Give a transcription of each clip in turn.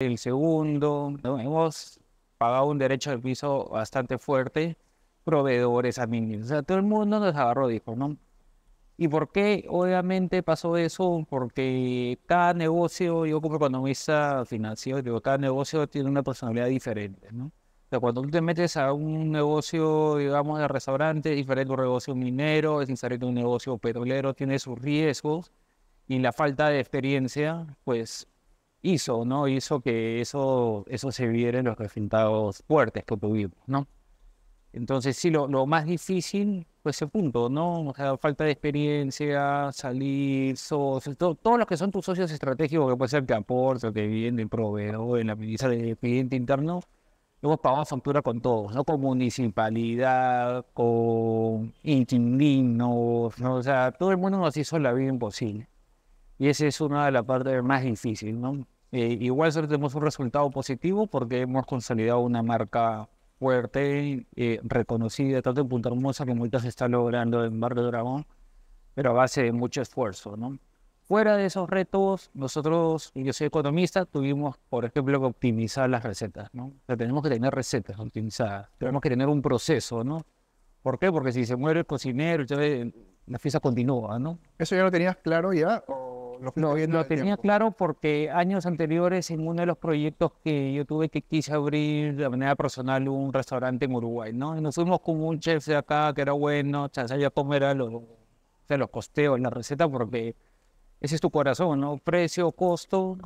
El segundo, hemos pagado un derecho de piso bastante fuerte, proveedores, administradores, o sea, todo el mundo nos agarró, dijo, ¿no? ¿Y por qué obviamente pasó eso? Porque cada negocio, yo como economista financiero, digo, cada negocio tiene una personalidad diferente, ¿no? O sea, cuando tú te metes a un negocio, digamos, de restaurante, diferente a un negocio minero, es diferente un negocio petrolero, tiene sus riesgos y la falta de experiencia, pues hizo, ¿no? Hizo que eso, eso se viera en los resultados fuertes que tuvimos, ¿no? Entonces, sí, lo, lo más difícil fue ese punto, ¿no? O sea, falta de experiencia, salir, todos los que son tus socios estratégicos, que puede ser que aporte, que viene el proveedor, en la ministra del cliente interno, hemos pagado factura con todos, ¿no? Con municipalidad, con inquilinos, ¿no? O sea, todo el mundo nos hizo la vida imposible. Y esa es una de las partes más difíciles, ¿no? Eh, igual tenemos un resultado positivo porque hemos consolidado una marca fuerte, eh, reconocida, tanto en Punta Hermosa como ahorita se está logrando en Barrio Dragón, pero a base de mucho esfuerzo, ¿no? Fuera de esos retos, nosotros, y yo soy economista, tuvimos, por ejemplo, que optimizar las recetas, ¿no? tenemos que tener recetas optimizadas, tenemos que tener un proceso, ¿no? ¿Por qué? Porque si se muere el cocinero, eh, la fiesta continúa, ¿no? ¿Eso ya lo tenías claro ya? lo, tenía claro porque años anteriores en uno de los proyectos que yo tuve que quise abrir de manera personal un restaurante en Uruguay, ¿no? Y nos fuimos con un chef de acá que era bueno, chance ya comer era los, los costeos, la receta, porque ese es tu corazón, ¿no? Precio, costo,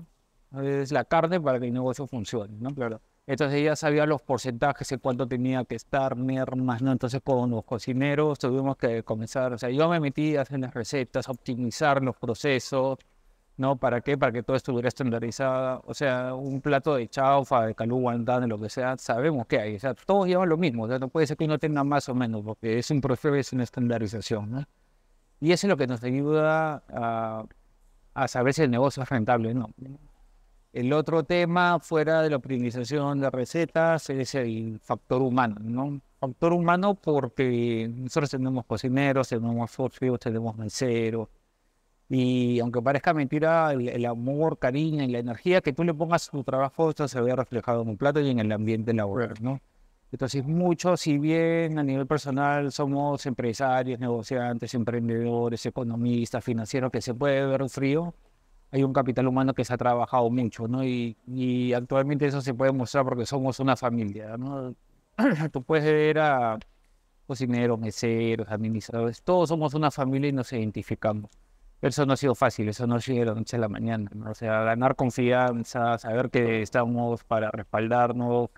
es la carne para que el negocio funcione, ¿no? Claro. Entonces ya sabía los porcentajes en cuánto tenía que estar, mierda, ¿no? Entonces con los cocineros tuvimos que comenzar, o sea, yo me metí a hacer las recetas, a optimizar los procesos, ¿no? ¿Para qué? Para que todo estuviera estandarizado. O sea, un plato de chaufa, de calú, de lo que sea, sabemos que hay. O sea, todos llevan lo mismo. O sea, no puede ser que uno tenga más o menos, porque es un proceso, es una estandarización, ¿no? Y eso es lo que nos ayuda a, a saber si el negocio es rentable o no. El otro tema fuera de la optimización de recetas es el factor humano, ¿no? Factor humano porque nosotros tenemos cocineros, tenemos socios, tenemos venceros. Y aunque parezca mentira, el, amor, cariño y la energía que tú le pongas a tu trabajo, se ve reflejado en un plato y en el ambiente laboral, ¿no? Entonces, mucho, si bien a nivel personal somos empresarios, negociantes, emprendedores, economistas, financieros, que se puede ver frío, hay un capital humano que se ha trabajado mucho, ¿no? Y, actualmente eso se puede mostrar porque somos una familia, ¿no? Tú puedes ver a cocineros, meseros, administradores, todos somos una familia y nos identificamos. Eso no ha sido fácil, eso no ha sido de la noche a la mañana. ¿no? O sea, ganar confianza, saber que estamos para respaldarnos,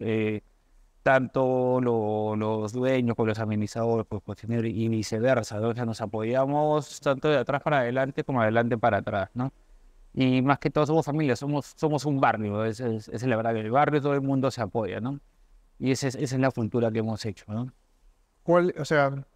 tanto los dueños como pues, los administradores, pues cocineros y viceversa. O sea, nos apoyamos tanto de atrás para adelante como adelante para atrás, ¿no? y más que todo somos familia, somos, somos un barrio, es, es, la verdad el barrio todo el mundo se apoya, ¿no? Y esa es, esa la cultura que hemos hecho, ¿no? ¿Cuál, o sea,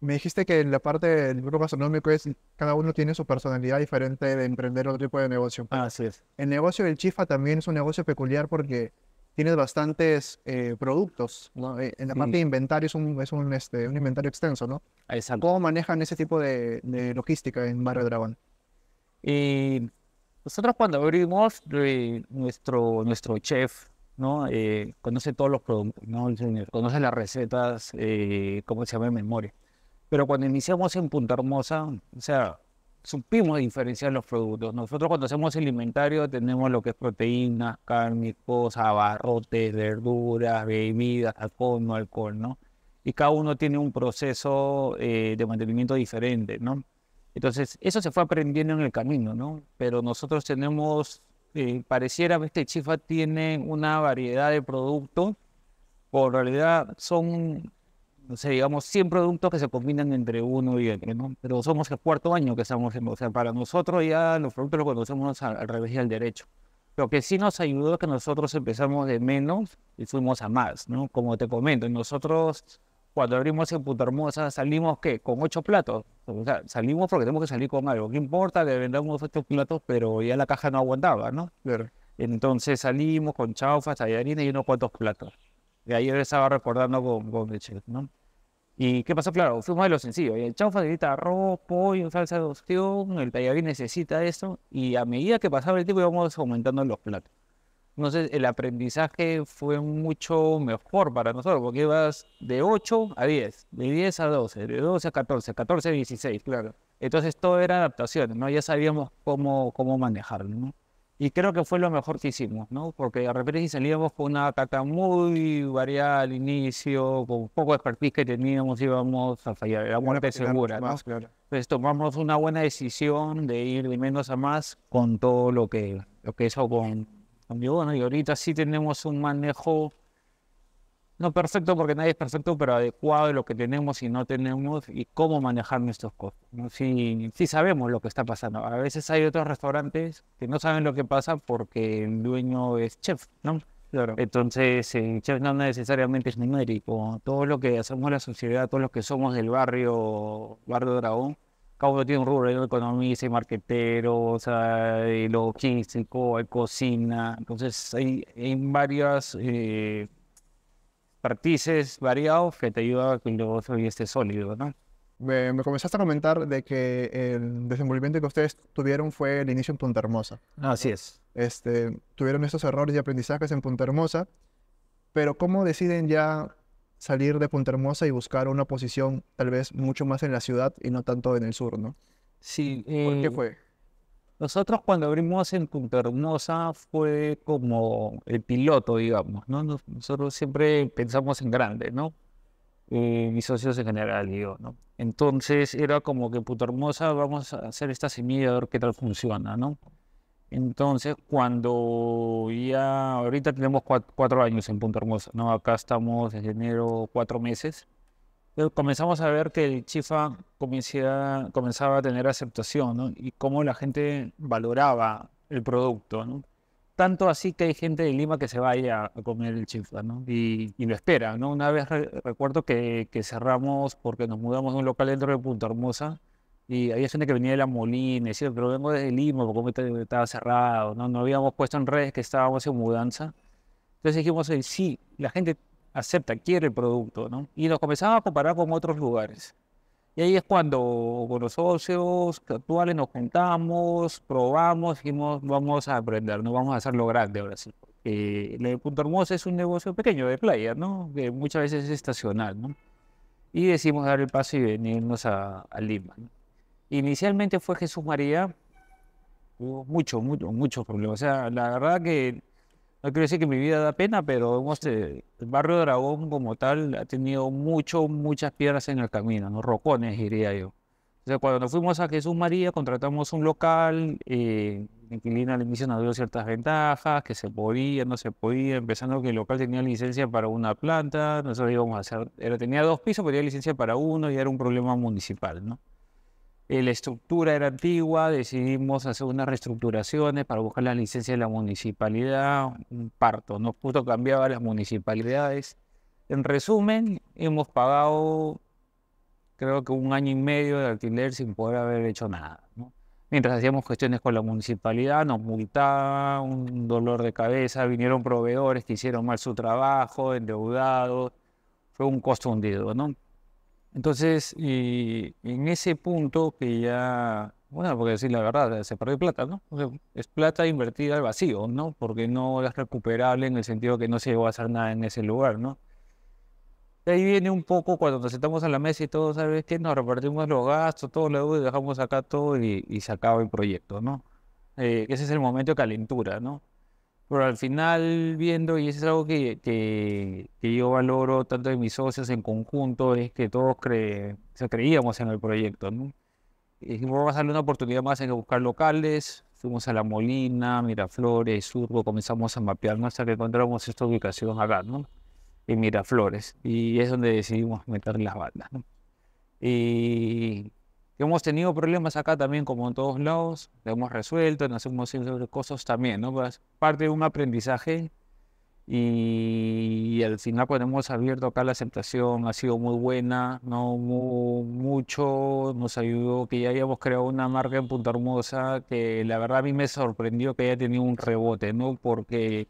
me dijiste que en la parte del grupo gastronómico es cada uno tiene su personalidad diferente de emprender otro tipo de negocio. Ah, así es. El negocio del chifa también es un negocio peculiar porque tienes bastantes eh, productos, ¿no? Eh, en la parte de inventario es, un, es un, este, un inventario extenso, ¿no? Exacto. ¿Cómo manejan ese tipo de, de logística en Barrio Dragón? Y nosotros cuando abrimos, eh, nuestro, nuestro chef ¿no? Eh, conoce todos los productos, conoce las recetas, eh, como se llama en memoria. Pero cuando iniciamos en Punta Hermosa, o sea, supimos diferenciar los productos. Nosotros cuando hacemos el inventario tenemos lo que es proteínas, cárnicos, abarrotes, verduras, bebidas, alcohol, no alcohol, ¿no? Y cada uno tiene un proceso de mantenimiento diferente, ¿no? Entonces, eso se fue aprendiendo en el camino, ¿no? Pero nosotros tenemos, eh, pareciera que este chifa tiene una variedad de productos, por realidad son, no sé, digamos, 100 productos que se combinan entre uno y otro, ¿no? Pero somos el cuarto año que estamos en, o sea, para nosotros ya los productos los conocemos al, revés y al derecho. Lo que sí nos ayudó es que nosotros empezamos de menos y fuimos a más, ¿no? Como te comento, nosotros cuando abrimos en Punta Hermosa, salimos ¿qué? con ocho platos. O sea, salimos porque tenemos que salir con algo. ¿Qué importa Le vendamos estos platos? Pero ya la caja no aguantaba, ¿no? Entonces salimos con chaufas, tallarines y unos cuantos platos. de ayer estaba recordando con, con el chef, ¿no? ¿Y qué pasó? Claro, fuimos de lo sencillo. El chaufa necesita arroz, pollo, salsa de opción, el tallarín necesita eso. Y a medida que pasaba el tiempo íbamos aumentando los platos. Entonces el aprendizaje fue mucho mejor para nosotros, porque ibas de 8 a 10, de 10 a 12, de 12 a 14, 14 a 16, claro. Entonces todo era adaptación, ¿no? Ya sabíamos cómo, cómo manejarlo, Y creo que fue lo mejor que hicimos, ¿no? Porque a repente salíamos con una carta muy variada al inicio, con poco expertise que teníamos, íbamos a fallar, era muerte segura, ¿no? Entonces tomamos una buena decisión de ir de menos a más con todo lo que, lo que eso con bueno, y ahorita sí tenemos un manejo, no perfecto porque nadie es perfecto, pero adecuado de lo que tenemos y no tenemos y cómo manejar nuestros costos. Sí, sabemos lo que está pasando. A veces hay otros restaurantes que no saben lo que pasa porque el dueño es chef, ¿no? Entonces, chef no necesariamente es numérico. Todo lo que hacemos en la sociedad, todos los que somos del barrio, barrio Dragón, cada tiene un rubro, hay un economista, hay marqueteros, o sea, hay logístico, hay cocina, entonces hay, varios varias eh, variados que te ayudan a que el negocio esté sólido, ¿no? Me, comenzaste a comentar de que el desenvolvimiento que ustedes tuvieron fue el inicio en Punta Hermosa. Así es. Este, tuvieron estos errores y aprendizajes en Punta Hermosa, pero ¿cómo deciden ya salir de Punta Hermosa y buscar una posición tal vez mucho más en la ciudad y no tanto en el sur, ¿no? Sí. ¿Por qué eh, fue? Nosotros cuando abrimos en Punta Hermosa fue como el piloto, digamos, ¿no? Nosotros siempre pensamos en grande, ¿no? Eh, mis socios en general, digo, ¿no? Entonces era como que Punta Hermosa vamos a hacer esta semilla a ver qué tal funciona, ¿no? Entonces, cuando ya, ahorita tenemos cuatro, años en Punta Hermosa, ¿no? Acá estamos desde enero, cuatro meses. comenzamos a ver que el chifa comenzaba, a tener aceptación, Y cómo la gente valoraba el producto, Tanto así que hay gente de Lima que se vaya a comer el chifa, ¿no? Y, lo espera, ¿no? Una vez recuerdo que, que cerramos porque nos mudamos de un local dentro de Punta Hermosa y había gente que venía de la Molina, cierto pero vengo desde Lima, porque estaba cerrado, ¿no? no habíamos puesto en redes que estábamos en mudanza. Entonces dijimos, sí, la gente acepta, quiere el producto, ¿no? Y nos comenzamos a comparar con otros lugares. Y ahí es cuando con los socios actuales nos juntamos, probamos, dijimos, vamos a aprender, no vamos a hacerlo grande ahora sí. el eh, Punto Hermoso es un negocio pequeño de playa, ¿no? Que muchas veces es estacional, ¿no? Y decidimos dar el paso y venirnos a, a Lima, ¿no? Inicialmente fue Jesús María, hubo muchos, muchos, muchos problemas. O sea, la verdad que no quiero decir que mi vida da pena, pero eh, el barrio Dragón como tal ha tenido mucho, muchas piedras en el camino, ¿no? rocones diría yo. O sea, cuando nos fuimos a Jesús María, contratamos un local, eh, inquilina al inicio nos dio ciertas ventajas, que se podía, no se podía, empezando que el local tenía licencia para una planta, nosotros íbamos a hacer, era, tenía dos pisos, pero tenía licencia para uno y era un problema municipal, ¿no? Eh, la estructura era antigua, decidimos hacer unas reestructuraciones para buscar la licencia de la municipalidad, un parto, nos puso cambiaba las municipalidades. En resumen, hemos pagado creo que un año y medio de alquiler sin poder haber hecho nada. Mientras hacíamos gestiones con la municipalidad, nos multaban, un dolor de cabeza, vinieron proveedores que hicieron mal su trabajo, endeudados, fue un costo hundido, ¿no? Entonces, y en ese punto que ya, bueno, porque decir la verdad, se perdió plata, ¿no? es plata invertida al vacío, ¿no? Porque no es recuperable en el sentido que no se llegó a hacer nada en ese lugar, ¿no? De ahí viene un poco cuando nos sentamos a la mesa y todo, ¿sabes qué? Nos repartimos los gastos, todo lo y dejamos acá todo y, se acaba el proyecto, ¿no? Eh, ese es el momento de calentura, ¿no? pero al final viendo, y eso es algo que, que, que, yo valoro tanto de mis socios en conjunto, es que todos creíamos en el proyecto. ¿no? Y dijimos, vamos a darle una oportunidad más en buscar locales, fuimos a La Molina, Miraflores, Surbo, comenzamos a mapearnos hasta que encontramos esta ubicación acá, ¿no? en Miraflores, y es donde decidimos meter las bandas. ¿no? Y Hemos tenido problemas acá también, como en todos lados, lo hemos resuelto, nos hemos hecho cosas también, ¿no? Pues parte de un aprendizaje y, al final cuando hemos abierto acá la aceptación ha sido muy buena, ¿no? mucho, nos ayudó que ya hayamos creado una marca en Punta Hermosa que la verdad a mí me sorprendió que haya tenido un rebote, ¿no? Porque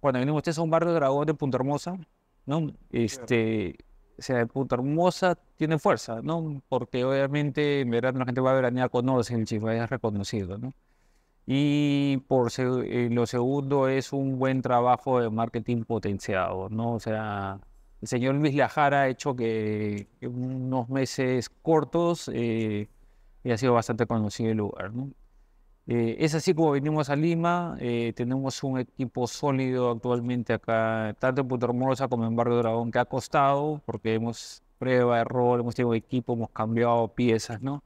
cuando venimos es un barrio de dragón de Punta Hermosa, ¿no? Este, o sea, punto hermosa tiene fuerza, ¿no? Porque obviamente en verano la gente va a veranear con el chivo es reconocido, ¿no? Y por eh, lo segundo es un buen trabajo de marketing potenciado, ¿no? O sea, el señor Luis Lajara ha hecho que en unos meses cortos eh, y ha sido bastante conocido el lugar, ¿no? Eh, es así como venimos a Lima, eh, tenemos un equipo sólido actualmente acá, tanto en Puerto Hermosa como en Barrio Dragón, que ha costado, porque hemos prueba, error, hemos tenido equipo, hemos cambiado piezas, ¿no?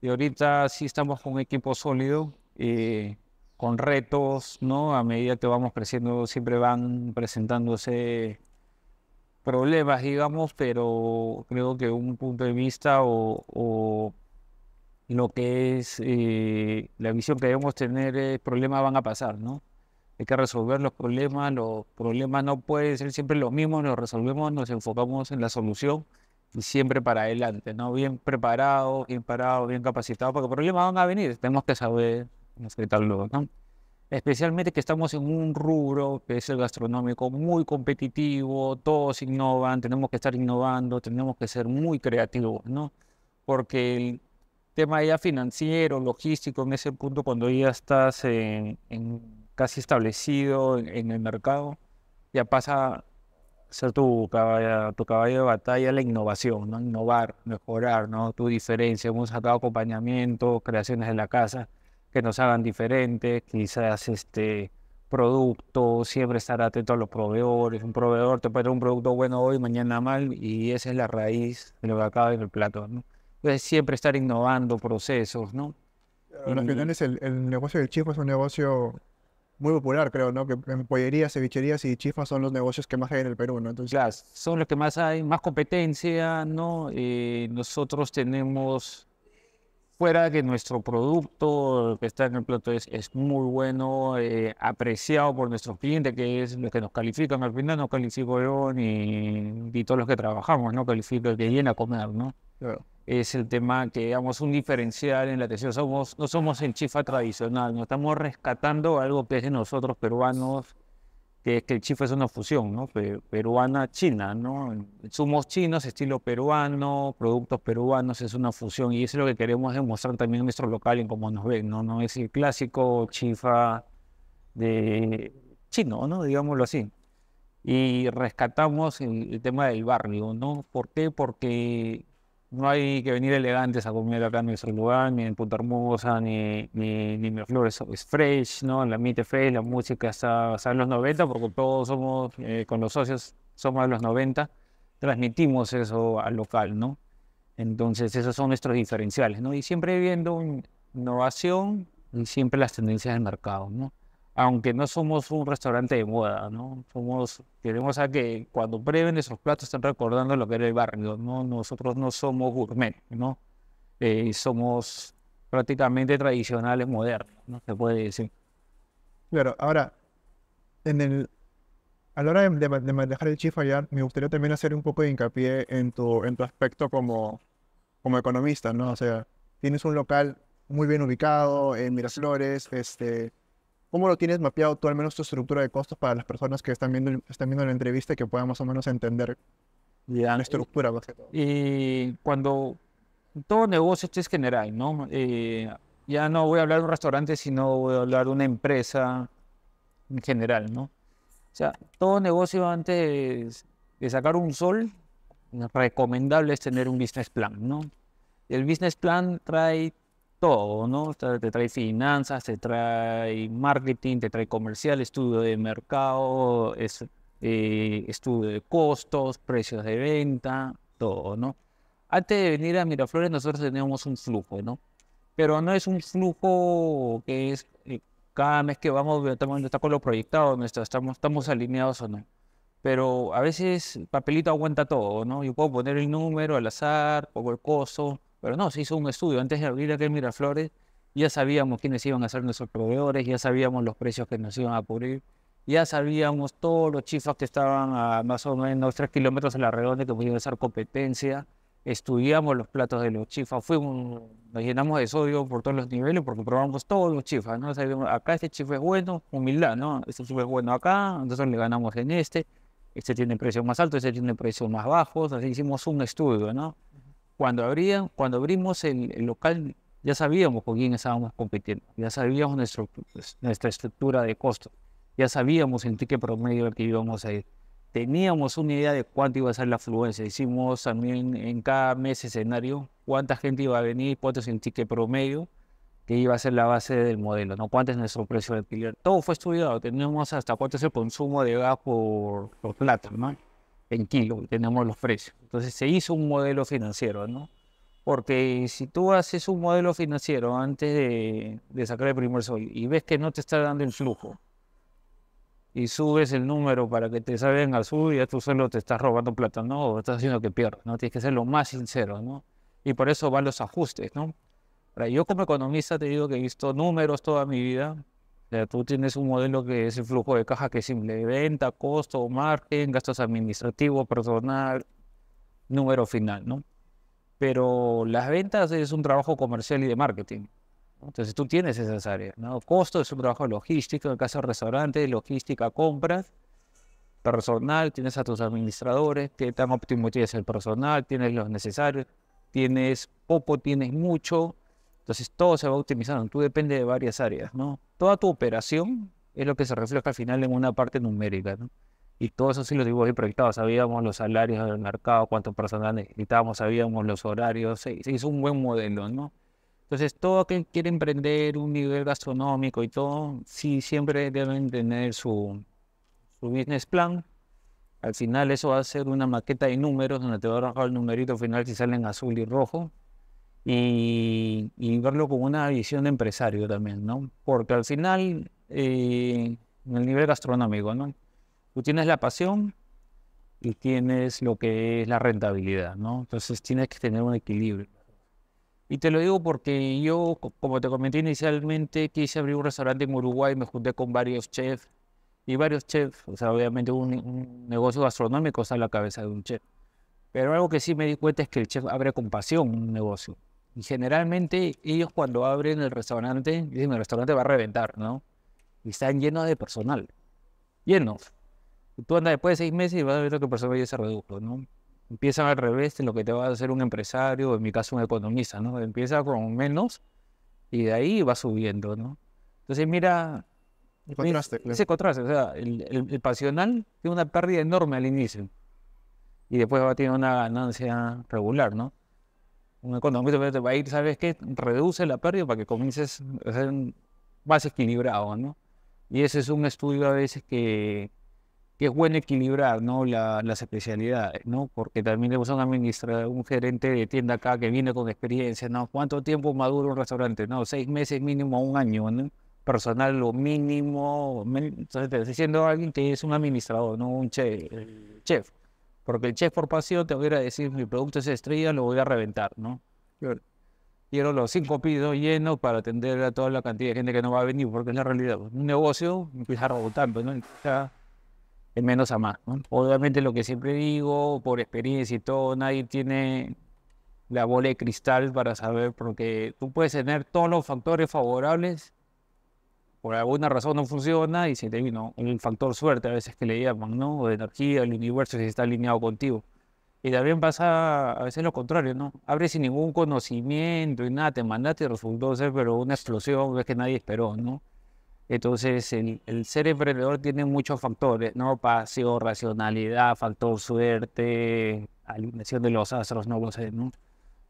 Y ahorita sí estamos con un equipo sólido, eh, con retos, ¿no? A medida que vamos creciendo siempre van presentándose problemas, digamos, pero creo que un punto de vista o lo que es eh, la visión que debemos tener, es problemas van a pasar, ¿no? Hay que resolver los problemas, los problemas no pueden ser siempre los mismos, los resolvemos, nos enfocamos en la solución y siempre para adelante, ¿no? Bien preparado, bien parado, bien capacitado, porque problemas van a venir, tenemos que saber enfrentarlos, ¿no? Especialmente que estamos en un rubro que es el gastronómico muy competitivo, todos innovan, tenemos que estar innovando, tenemos que ser muy creativos, ¿no? Porque el tema ya financiero, logístico, en ese punto cuando ya estás en, casi establecido en, el mercado, ya pasa a ser tu caballo, tu caballo de batalla la innovación, ¿no? Innovar, mejorar, ¿no? Tu diferencia. Hemos sacado acompañamiento, creaciones de la casa que nos hagan diferentes, quizás este producto, siempre estar atento a los proveedores, un proveedor te puede dar un producto bueno hoy, mañana mal, y esa es la raíz de lo que acaba en el plato, ¿no? es siempre estar innovando procesos, ¿no? En las el, negocio del chifa es un negocio muy popular, creo, ¿no? Que en pollerías, cevicherías y chifas son los negocios que más hay en el Perú, ¿no? Entonces... Claro, son los que más hay, más competencia, ¿no? Y eh, nosotros tenemos, fuera que nuestro producto que está en el plato es, es muy bueno, eh, apreciado por nuestros clientes, que es lo que nos califican, al final no califico yo ni, todos los que trabajamos, ¿no? Califico el que viene a comer, ¿no? Claro es el tema que digamos un diferencial en la atención. Somos, no somos el chifa tradicional, no estamos rescatando algo que es de nosotros peruanos, que es que el chifa es una fusión, ¿no? peruana-china, ¿no? Somos chinos, estilo peruano, productos peruanos, es una fusión y eso es lo que queremos demostrar también en nuestro local y en cómo nos ven, ¿no? No es el clásico chifa de chino, ¿no? Digámoslo así y rescatamos el, el, tema del barrio, ¿no? ¿Por qué? Porque no hay que venir elegantes a comer acá en nuestro lugar, ni en Punta Hermosa, ni, ni, ni en Flores. fresh, ¿no? La Mite fresh, la música está, los 90, porque todos somos, eh, con los socios, somos de los 90. Transmitimos eso al local, ¿no? Entonces, esos son nuestros diferenciales, ¿no? Y siempre viendo innovación y siempre las tendencias del mercado, ¿no? aunque no somos un restaurante de moda, ¿no? Somos, queremos a que cuando prueben esos platos estén recordando lo que era el barrio, ¿no? Nosotros no somos gourmet, ¿no? Eh, somos prácticamente tradicionales modernos, ¿no? Se puede decir. Claro, ahora, en el, a la hora de, manejar el chief allá, me gustaría también hacer un poco de hincapié en tu, en tu aspecto como, como economista, ¿no? O sea, tienes un local muy bien ubicado en Miraflores, este ¿Cómo lo tienes mapeado tú, al menos tu estructura de costos para las personas que están viendo, están viendo la entrevista y que puedan más o menos entender la eh, estructura? Y, cuando todo negocio es general, ¿no? Eh, ya no voy a hablar de un restaurante, sino voy a hablar de una empresa en general, ¿no? O sea, todo negocio antes de sacar un sol, recomendable es tener un business plan, ¿no? El business plan trae todo, ¿no? te trae finanzas, te trae marketing, te trae comercial, estudio de mercado, eh, estudio de costos, precios de venta, todo, ¿no? Antes de venir a Miraflores nosotros teníamos un flujo, ¿no? Pero no es un flujo que es eh, cada mes que vamos, estamos, está con lo proyectado, estamos, alineados o no. Pero a veces papelito aguanta todo, ¿no? Yo puedo poner el número al azar, pongo el costo. Pero no, se hizo un estudio. Antes de abrir aquel Miraflores, ya sabíamos quiénes iban a ser nuestros proveedores, ya sabíamos los precios que nos iban a cubrir, ya sabíamos todos los chifas que estaban a más o menos 3 kilómetros a la redonde, que podían ser competencia. Estudiamos los platos de los chifas, nos llenamos de sodio por todos los niveles porque probamos todos los chifas, ¿no? acá este chifa es bueno, humildad, ¿no? Este chifa es bueno acá, entonces le ganamos en este, este tiene precio más alto este tiene precio más bajo entonces hicimos un estudio, ¿no? cuando, abrimos el, local, ya sabíamos con quién estábamos compitiendo, ya sabíamos nuestra estructura de costo, ya sabíamos en ticket promedio que íbamos a ir. Teníamos una idea de cuánto iba a ser la afluencia. Hicimos también en cada mes escenario cuánta gente iba a venir, cuánto es el ticket promedio, que iba a ser la base del modelo, ¿no? Cuánto es nuestro precio de alquiler. Todo fue estudiado, tenemos hasta cuánto es el consumo de gas por, por plata, en kilo, tenemos los precios. Entonces se hizo un modelo financiero, ¿no? Porque si tú haces un modelo financiero antes de, sacar el primer sol y ves que no te está dando el flujo y subes el número para que te salgan al sur, ya tú solo te estás robando plata, ¿no? O estás haciendo que pierdas, ¿no? Tienes que ser lo más sincero, ¿no? Y por eso van los ajustes, ¿no? Yo como economista te digo que he visto números toda mi vida sea, tú tienes un modelo que es el flujo de caja que es simple, venta, costo, margen, gastos administrativos, personal, número final, ¿no? Pero las ventas es un trabajo comercial y de marketing. Entonces tú tienes esas áreas, ¿no? Costo es un trabajo logístico, en el caso de restaurante, logística, compras, personal, tienes a tus administradores, qué tan óptimo tienes el personal, tienes los necesarios, tienes poco, tienes mucho, entonces todo se va optimizando, tú depende de varias áreas, ¿no? Toda tu operación es lo que se refleja al final en una parte numérica, ¿no? Y todo eso sí lo tuvimos y proyectado, sabíamos los salarios del mercado, cuánto personal necesitábamos, sabíamos los horarios, se hizo un buen modelo, ¿no? Entonces todo aquel que quiere emprender un nivel gastronómico y todo, sí siempre deben tener su, su business plan, al final eso va a ser una maqueta de números donde te va a arrojar el numerito final si salen azul y rojo y, verlo como una visión de empresario también, ¿no? Porque al final, eh, en el nivel gastronómico, ¿no? Tú tienes la pasión y tienes lo que es la rentabilidad, ¿no? Entonces tienes que tener un equilibrio. Y te lo digo porque yo, como te comenté inicialmente, quise abrir un restaurante en Uruguay, me junté con varios chefs y varios chefs, o sea, obviamente un, un negocio gastronómico está a la cabeza de un chef. Pero algo que sí me di cuenta es que el chef abre con pasión un negocio. Y generalmente ellos cuando abren el restaurante, dicen el restaurante va a reventar, ¿no? Y están llenos de personal. Llenos. tú andas después de seis meses y vas a ver que el personal ya se redujo, ¿no? Empiezan al revés de lo que te va a hacer un empresario, en mi caso un economista, ¿no? Empieza con menos y de ahí va subiendo, ¿no? Entonces mira... Ese contraste, o sea, el, el, el pasional tiene una pérdida enorme al inicio y después va a tener una ganancia regular, ¿no? un economista te va a ir, ¿sabes qué? Reduce la pérdida para que comiences a ser más equilibrado, ¿no? Y ese es un estudio a veces que, es bueno equilibrar, ¿no? las especialidades, ¿no? Porque también tenemos a un administrador, un gerente de tienda acá que viene con experiencia, ¿no? ¿Cuánto tiempo madura un restaurante? No, seis meses mínimo a un año, ¿no? Personal lo mínimo, ¿no? entonces, diciendo alguien que es un administrador, ¿no? Un chef. chef. Porque el chef por pasión te voy a decir, mi producto es estrella, lo voy a reventar, ¿no? Quiero los cinco pidos llenos para atender a toda la cantidad de gente que no va a venir, porque es la realidad. Pues, un negocio empieza rebotando, ¿no? Empieza en menos a más. ¿no? Obviamente lo que siempre digo, por experiencia y todo, nadie tiene la bola de cristal para saber, porque tú puedes tener todos los factores favorables por alguna razón no funciona y se te vino un factor suerte a veces que le llaman, ¿no? O de energía, el universo si está alineado contigo. Y también pasa a veces lo contrario, ¿no? Abres sin ningún conocimiento y nada, te mandaste y resultó ser, pero una explosión es que nadie esperó, ¿no? Entonces, el, ser emprendedor tiene muchos factores, ¿no? Pasión, racionalidad, factor suerte, alineación de los astros, no lo sé, ¿no?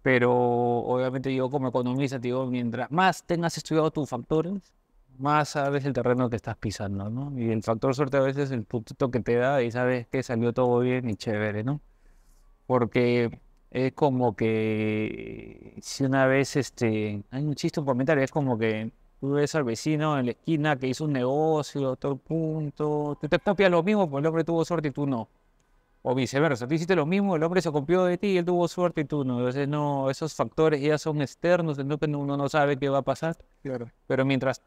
Pero obviamente yo como economista digo, mientras más tengas estudiado tus factores, más sabes el terreno que estás pisando, ¿no? Y el factor suerte a veces es el putito que te da y sabes que salió todo bien y chévere, ¿no? Porque es como que si una vez este hay un chiste un comentario es como que tú ves al vecino en la esquina que hizo un negocio todo el punto te copias lo mismo porque el hombre tuvo suerte y tú no o viceversa tú hiciste lo mismo el hombre se copió de ti y él tuvo suerte y tú no entonces no esos factores ya son externos entonces uno no sabe qué va a pasar claro. pero mientras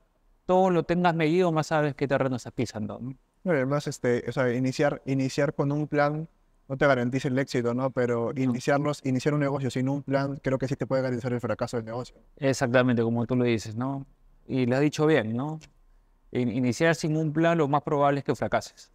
todo lo tengas medido, más sabes qué terreno estás pisando. Además, este, iniciar, iniciar con un plan no te garantiza el éxito, ¿no? Pero iniciarnos iniciar un negocio sin un plan, creo que sí te puede garantizar el fracaso del negocio. Exactamente, como tú lo dices, ¿no? Y lo has dicho bien, ¿no? iniciar sin un plan, lo más probable es que fracases.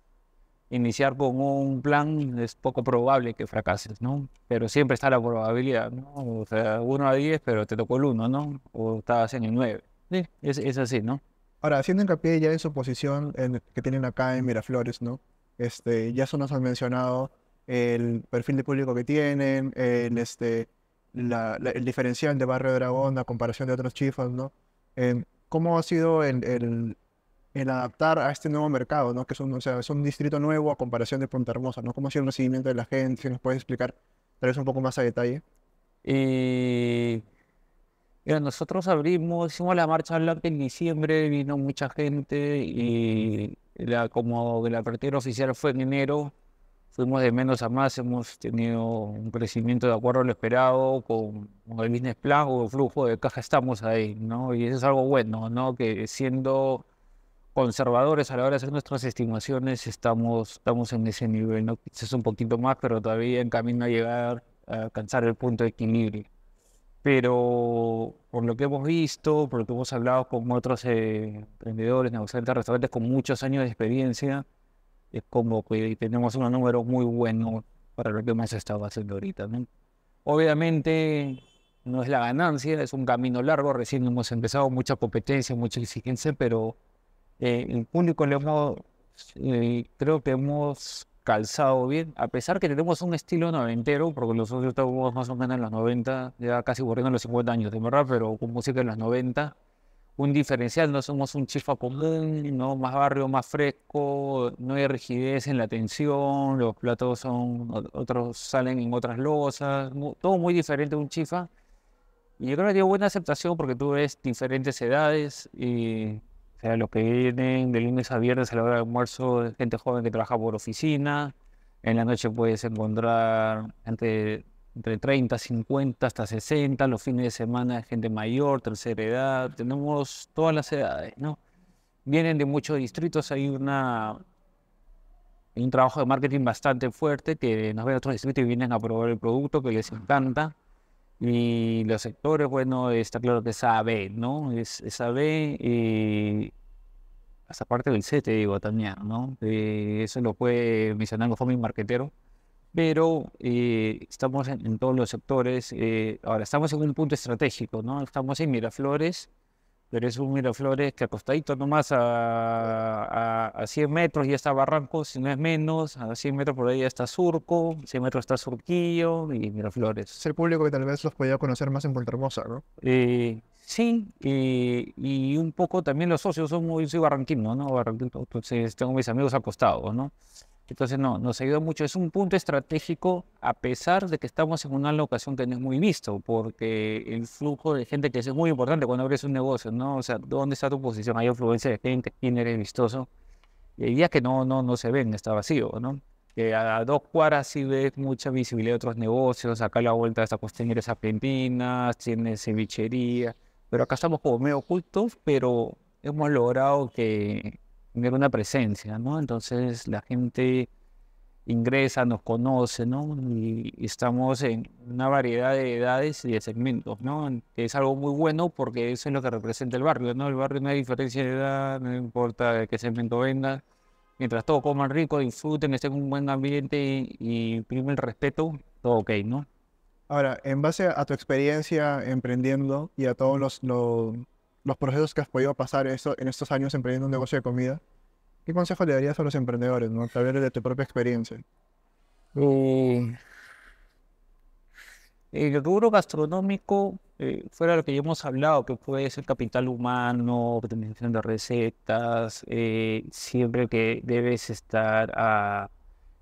Iniciar con un plan es poco probable que fracases, ¿no? Pero siempre está la probabilidad, ¿no? O sea, uno a 10, pero te tocó el uno, ¿no? O estabas en el nueve. Sí, es así, ¿no? Ahora, haciendo hincapié ya en su posición en, que tienen acá en Miraflores, ¿no? Este, ya se nos han mencionado el perfil de público que tienen, el, este, el diferencial de Barrio Dragón a comparación de otros chifas, ¿no? ¿Cómo ha sido el, el, adaptar a este nuevo mercado, ¿no? Que es un, es un distrito nuevo a comparación de Punta Hermosa, ¿no? ¿Cómo ha sido el recibimiento de la gente? Si nos puedes explicar tal vez un poco más a detalle. Y eh, nosotros abrimos, hicimos la marcha blanca en diciembre, vino mucha gente y la, como la apertura oficial fue en enero, fuimos de menos a más, hemos tenido un crecimiento de acuerdo a lo esperado, con, el business plan o el flujo de caja estamos ahí, ¿no? Y eso es algo bueno, ¿no? Que siendo conservadores a la hora de hacer nuestras estimaciones, estamos, estamos en ese nivel, ¿no? Quizás un poquito más, pero todavía en camino a llegar a alcanzar el punto de equilibrio. Pero por lo que hemos visto, por lo que hemos hablado con otros eh, emprendedores, negociantes, restaurantes con muchos años de experiencia, es como que tenemos un número muy bueno para lo que hemos estado haciendo ahorita. Obviamente no es la ganancia, es un camino largo, recién hemos empezado, mucha competencia, mucha exigencia, pero eh, el público le eh, creo que hemos calzado bien, a pesar que tenemos un estilo noventero, porque nosotros estamos más o menos en los 90, ya casi corriendo los 50 años, de verdad, pero con música en los 90, un diferencial, no somos un chifa común, ¿no? más barrio, más fresco, no hay rigidez en la tensión, los platos son, otros salen en otras losas, todo muy diferente a un chifa. Y yo creo que tiene buena aceptación porque tú ves diferentes edades y o sea, los que vienen de lunes a viernes a la hora de almuerzo, gente joven que trabaja por oficina. En la noche puedes encontrar entre, entre 30, 50, hasta 60. Los fines de semana, gente mayor, tercera edad. Tenemos todas las edades, ¿no? Vienen de muchos distritos. Hay una un trabajo de marketing bastante fuerte que nos ven otros distritos y vienen a probar el producto que les encanta. Y los sectores, bueno, está claro que es AB, ¿no? Es, AB, y eh, hasta parte del C, te digo, también, ¿no? Eh, eso lo puede mencionar mi marquetero, pero eh, estamos en, en, todos los sectores. ahora, estamos en un punto estratégico, ¿no? Estamos en Miraflores, pero es un Miraflores que acostadito nomás a, a, 100 metros ya está Barranco, si no es menos, a 100 metros por ahí ya está Surco, 100 metros está Surquillo y Miraflores. Es el público que tal vez los podía conocer más en Puerto Hermosa, ¿no? Eh, sí, y un poco también los socios, son muy, soy ¿no? Barranquino, entonces tengo mis amigos acostados, ¿no? Entonces, no, nos ayuda mucho. Es un punto estratégico a pesar de que estamos en una locación que no es muy visto, porque el flujo de gente que es muy importante cuando abres un negocio, ¿no? O sea, ¿dónde está tu posición? Hay influencia de gente, quién eres vistoso. Y hay días que no, no, no se ven, está vacío, ¿no? Que a dos cuadras sí ves mucha visibilidad de otros negocios. Acá la vuelta está pues tienes argentinas, tiene cevichería. Pero acá estamos como medio ocultos, pero hemos logrado que tener una presencia, ¿no? Entonces la gente ingresa, nos conoce, ¿no? Y, estamos en una variedad de edades y de segmentos, ¿no? Que es algo muy bueno porque eso es lo que representa el barrio, ¿no? El barrio no hay diferencia de edad, no importa qué segmento venga. Mientras todos coman rico, disfruten, estén en un buen ambiente y, y el respeto, todo ok, ¿no? Ahora, en base a tu experiencia emprendiendo y a todos los, los procesos que has podido pasar eso, en estos años emprendiendo un negocio de comida, ¿qué consejo le darías a los emprendedores, no? través de tu propia experiencia. Uh, el rubro gastronómico, eh, fuera de lo que ya hemos hablado, que puede ser capital humano, optimización de recetas, eh, siempre que debes estar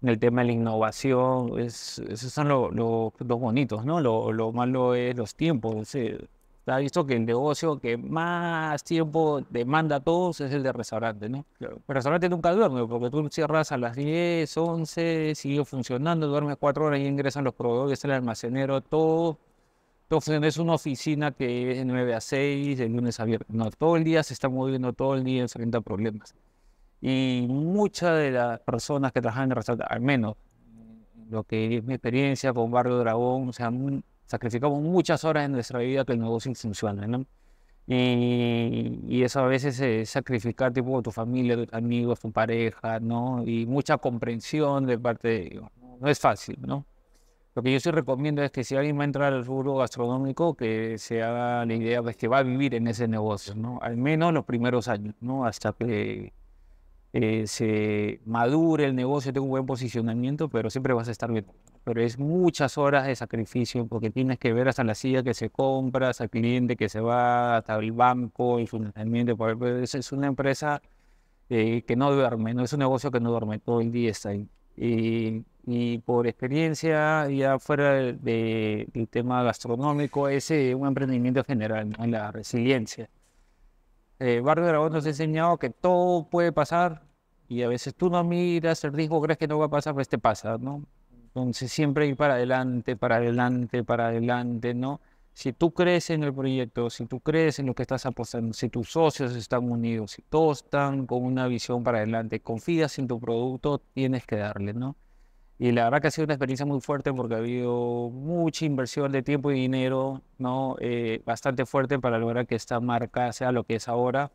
en el tema de la innovación, es, esos son los dos bonitos, ¿no? Lo, malo es los tiempos. Eh, se ha visto que el negocio que más tiempo demanda a todos es el de restaurante, ¿no? El restaurante nunca duerme, porque tú cierras a las 10, 11, sigue funcionando, duermes 4 horas y ingresan los proveedores, el almacenero, todo. es una oficina que es de 9 a 6, el lunes abierto, No, todo el día se está moviendo, todo el día enfrenta problemas. Y muchas de las personas que trabajan en el restaurante, al menos lo que es mi experiencia con Barrio Dragón, o sea, sacrificamos muchas horas en nuestra vida que el negocio funcione, ¿no? Y, y, eso a veces es sacrificar tipo tu familia, tus amigos, tu pareja, ¿no? Y mucha comprensión de parte de ellos. No es fácil, ¿no? Lo que yo sí recomiendo es que si alguien va a entrar al rubro gastronómico, que se haga la idea de que va a vivir en ese negocio, ¿no? Al menos los primeros años, ¿no? Hasta que eh, se madure el negocio, tenga un buen posicionamiento, pero siempre vas a estar bien. Pero es muchas horas de sacrificio porque tienes que ver hasta la silla que se compra, hasta el cliente que se va, hasta el banco, el funcionamiento. Es una empresa eh, que no duerme, no es un negocio que no duerme, todo el día está ahí. Y, por experiencia, ya fuera del tema gastronómico, es eh, un emprendimiento general, en la resiliencia eh, Barrio Dragón nos ha enseñado que todo puede pasar y a veces tú no miras el riesgo, crees que no va a pasar, pues te pasa, ¿no? Entonces siempre ir para adelante, para adelante, para adelante, ¿no? Si tú crees en el proyecto, si tú crees en lo que estás apostando, si tus socios están unidos, si todos están con una visión para adelante, confías en tu producto, tienes que darle, ¿no? Y la verdad que ha sido una experiencia muy fuerte porque ha habido mucha inversión de tiempo y dinero, ¿no? Eh, bastante fuerte para lograr que esta marca sea lo que es ahora.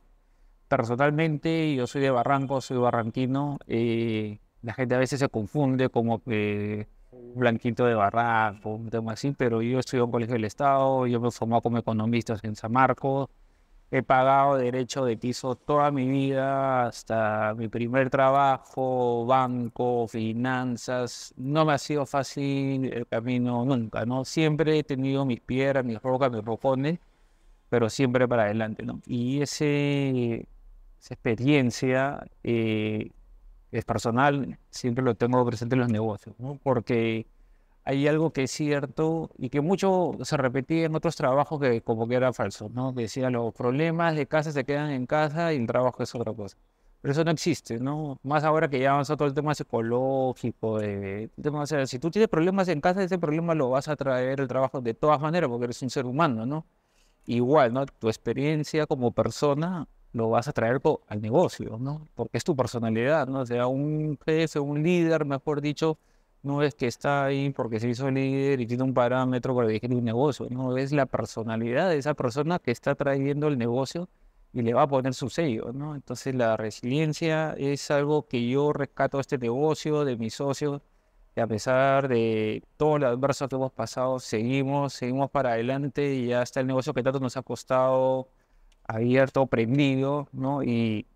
Personalmente, yo soy de Barranco, soy barranquino. y eh, la gente a veces se confunde como que blanquito de Barranco, un tema así, pero yo estudié en un colegio del Estado, yo me formé como economista en San Marcos he pagado derecho de piso toda mi vida, hasta mi primer trabajo, banco, finanzas. No me ha sido fácil el camino nunca, ¿no? Siempre he tenido mis piedras, mis rocas, mis rocones, pero siempre para adelante, ¿no? Y ese, esa experiencia eh, es personal, siempre lo tengo presente en los negocios, ¿no? Porque hay algo que es cierto y que mucho se repetía en otros trabajos que como que era falso, ¿no? Que decía los problemas de casa se quedan en casa y el trabajo es otra cosa. Pero eso no existe, ¿no? Más ahora que ya a todo el tema psicológico, de, de, si tú tienes problemas en casa, ese problema lo vas a traer al trabajo de todas maneras porque eres un ser humano, ¿no? Igual, ¿no? Tu experiencia como persona lo vas a traer al negocio, ¿no? Porque es tu personalidad, ¿no? sea, un jefe, un líder, mejor dicho, no es que está ahí porque se hizo líder y tiene un parámetro para dirigir un negocio, no es la personalidad de esa persona que está trayendo el negocio y le va a poner su sello, ¿no? Entonces la resiliencia es algo que yo rescato de este negocio, de mis socios, que a pesar de todos los adversos que hemos pasado, seguimos, seguimos para adelante y ya está el negocio que tanto nos ha costado abierto, prendido, ¿no? Y,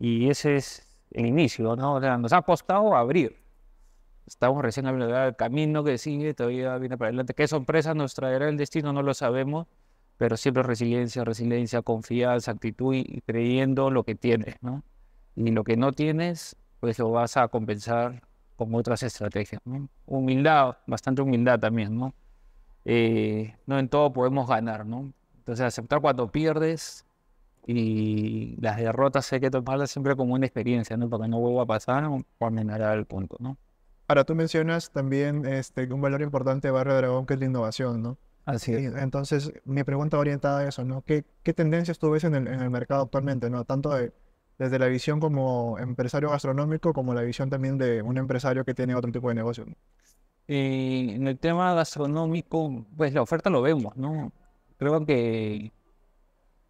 ese es el inicio, ¿no? nos ha costado abrir, estamos recién hablando del camino que sigue, todavía viene para adelante. ¿Qué sorpresa nos traerá el destino? No lo sabemos, pero siempre resiliencia, resiliencia, confianza, actitud y creyendo lo que tienes, ¿no? Y lo que no tienes, pues lo vas a compensar con otras estrategias, ¿no? Humildad, bastante humildad también, ¿no? Eh, no en todo podemos ganar, ¿no? Entonces aceptar cuando pierdes y las derrotas hay que tomarlas siempre como una experiencia, ¿no? Porque no vuelva a pasar o amenará el punto, ¿no? Ahora, tú mencionas también este, un valor importante de Barrio Dragón, que es la innovación, ¿no? Así es. Entonces, mi pregunta orientada a eso, ¿no? ¿Qué, tendencias tú ves en el, mercado actualmente, ¿no? Tanto desde la visión como empresario gastronómico, como la visión también de un empresario que tiene otro tipo de negocio. ¿no? Eh, en el tema gastronómico, pues la oferta lo vemos, ¿no? Creo que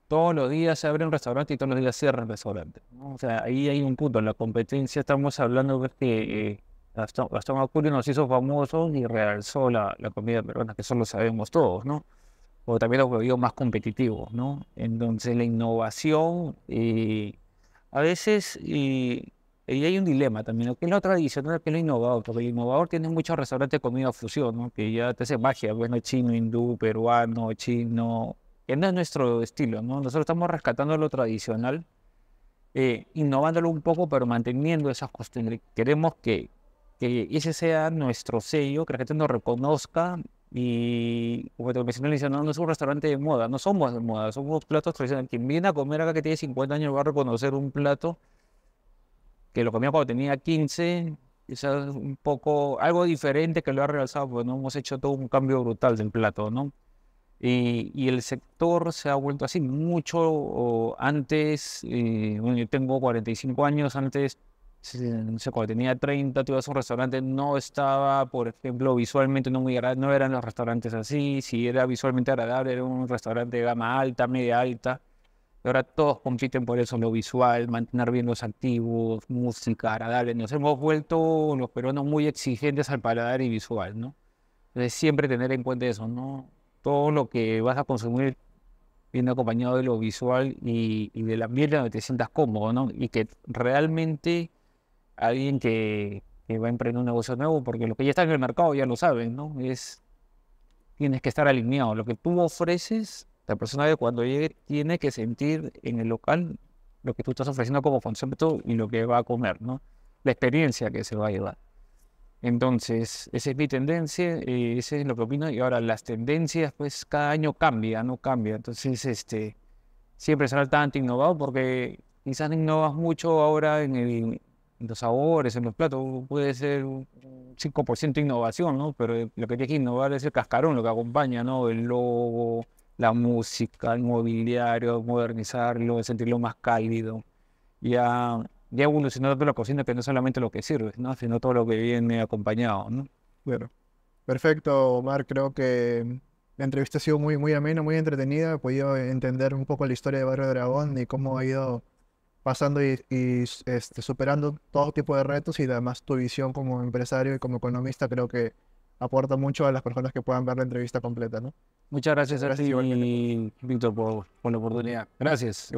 todos los días se abre un restaurante y todos los días cierra el restaurante. O sea, ahí hay un punto. En la competencia estamos hablando de pues, que... Eh, Gastón, Acurio nos hizo famosos y realzó la, la comida peruana, que eso lo sabemos todos, ¿no? O también los bebidos más competitivos, ¿no? Entonces la innovación, y eh, a veces, eh, y, hay un dilema también, que es lo tradicional, que es lo innovador, porque el innovador tiene muchos restaurantes de comida fusión, ¿no? Que ya te hace magia, bueno, chino, hindú, peruano, chino, que no es nuestro estilo, ¿no? Nosotros estamos rescatando lo tradicional, eh, innovándolo un poco, pero manteniendo esas costumbres. Queremos que, que ese sea nuestro sello, que la gente nos reconozca y como te dice, no, no es un restaurante de moda, no somos de moda, somos platos tradicionales. Quien viene a comer acá que tiene 50 años va a reconocer un plato que lo comía cuando tenía 15, es un poco, algo diferente que lo ha realzado, porque no hemos hecho todo un cambio brutal del plato, ¿no? Y, y el sector se ha vuelto así, mucho antes, eh, bueno, yo tengo 45 años, antes sé, cuando tenía 30, tú ibas a un restaurante, no estaba, por ejemplo, visualmente no muy agradable, no eran los restaurantes así, si era visualmente agradable, era un restaurante de gama alta, media alta. ahora todos compiten por eso, lo visual, mantener bien los activos, música agradable. Nos hemos vuelto los peruanos muy exigentes al paladar y visual, ¿no? Entonces siempre tener en cuenta eso, ¿no? Todo lo que vas a consumir viene acompañado de lo visual y, y del ambiente donde te sientas cómodo, ¿no? Y que realmente alguien que, va a emprender un negocio nuevo, porque lo que ya está en el mercado ya lo saben, ¿no? Es, tienes que estar alineado. Lo que tú ofreces, la persona que cuando llegue tiene que sentir en el local lo que tú estás ofreciendo como concepto y lo que va a comer, ¿no? La experiencia que se va a llevar. Entonces, esa es mi tendencia, eh, ese es lo que opino. Y ahora, las tendencias, pues cada año cambia, no cambia. Entonces, este, siempre será tan innovado porque quizás innovas mucho ahora en el, los sabores, en los platos, puede ser un 5% innovación, ¿no? Pero eh, lo que tiene que innovar es el cascarón, lo que acompaña, ¿no? El logo, la música, el mobiliario, modernizarlo, sentirlo más cálido. Ya, ya evolucionar toda la cocina, que no solamente lo que sirve, ¿no? Sino todo lo que viene acompañado, ¿no? Bueno, perfecto, Omar. Creo que mm, la entrevista ha sido muy, muy amena, muy entretenida. He podido entender un poco la historia de Barrio Dragón y cómo ha ido pasando y, este, superando todo tipo de retos y además tu visión como empresario y como economista creo que aporta mucho a las personas que puedan ver la entrevista completa. ¿no? Muchas gracias, gracias y Víctor por, por, la oportunidad. Gracias.